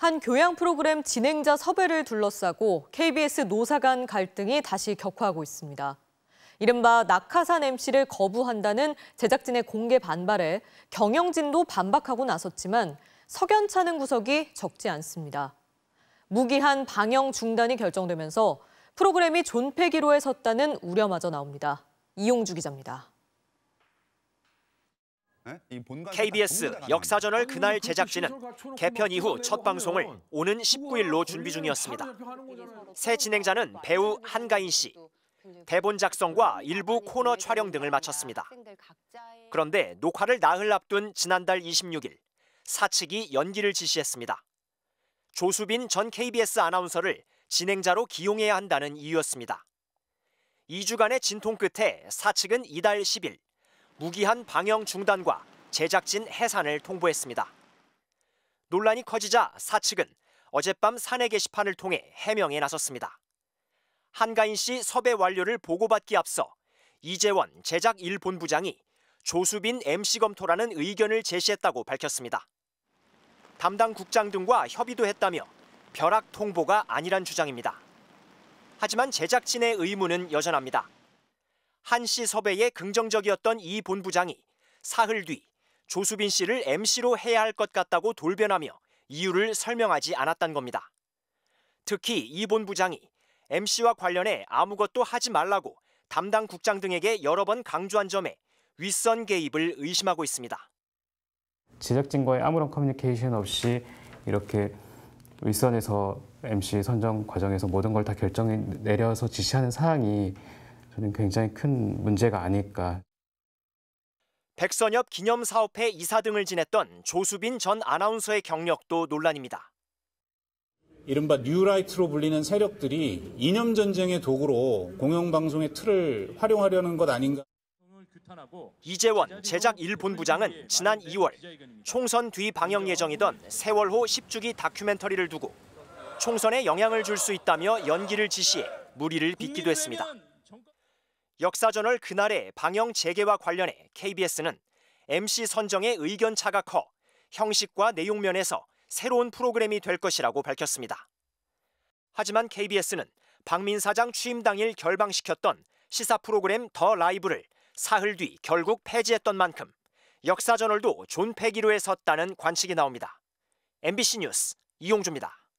한 교양 프로그램 진행자 섭외를 둘러싸고 KBS 노사 간 갈등이 다시 격화하고 있습니다. 이른바 낙하산 MC를 거부한다는 제작진의 공개 반발에 경영진도 반박하고 나섰지만 석연찮은 구석이 적지 않습니다. 무기한 방영 중단이 결정되면서 프로그램이 존폐기로에 섰다는 우려마저 나옵니다. 이용주 기자입니다. KBS 예? 역사전을 그날 제작진은 개편 이후 첫 방송을 오는 19일로 준비 중이었습니다. 새 진행자는 아, 배우 한가인 씨, 대본 작성과 일부 코너 촬영 등을 마쳤습니다. 그런데 녹화를 나흘 앞둔 지난달 26일 사측이 연기를 지시했습니다. 조수빈 전 KBS 아나운서를 진행자로 기용해야 한다는 이유였습니다. 2주간의 진통 끝에 사측은 이달 10일 무기한 방영 중단과 제작진 해산을 통보했습니다. 논란이 커지자 사측은 어젯밤 사내 게시판을 통해 해명에 나섰습니다. 한가인 씨 섭외 완료를 보고받기 앞서 이재원 제작 1본부장이 조수빈 MC 검토라는 의견을 제시했다고 밝혔습니다. 담당 국장 등과 협의도 했다며 벼락 통보가 아니란 주장입니다. 하지만 제작진의 의문은 여전합니다. 한씨 섭외에 긍정적이었던 이 본부장이 사흘 뒤 조수빈 씨를 MC로 해야 할 것 같다고 돌변하며 이유를 설명하지 않았던 겁니다. 특히 이 본부장이 MC와 관련해 아무것도 하지 말라고 담당 국장 등에게 여러 번 강조한 점에 윗선 개입을 의심하고 있습니다. 제작진과의 아무런 커뮤니케이션 없이 이렇게 윗선에서 MC 선정 과정에서 모든 걸 다 결정 내려서 지시하는 사항이 저는 굉장히 큰 문제가 아닐까. 백선엽 기념사업회 이사 등을 지냈던 조수빈 전 아나운서의 경력도 논란입니다. 이른바 뉴라이트로 불리는 세력들이 이념 전쟁의 도구로 공영방송의 틀을 활용하려는 것 아닌가. 이재원 제작 1본부장은 지난 2월 총선 뒤 방영 예정이던 세월호 10주기 다큐멘터리를 두고 총선에 영향을 줄 수 있다며 연기를 지시해 무리를 빚기도 했습니다. 역사저널 그날의 방영 재개와 관련해 KBS는 MC 선정의 의견 차가 커 형식과 내용면에서 새로운 프로그램이 될 것이라고 밝혔습니다. 하지만 KBS는 박민 사장 취임 당일 결방시켰던 시사 프로그램 더 라이브를 사흘 뒤 결국 폐지했던 만큼 역사저널도 존폐기로에 섰다는 관측이 나옵니다. MBC 뉴스 이용주입니다.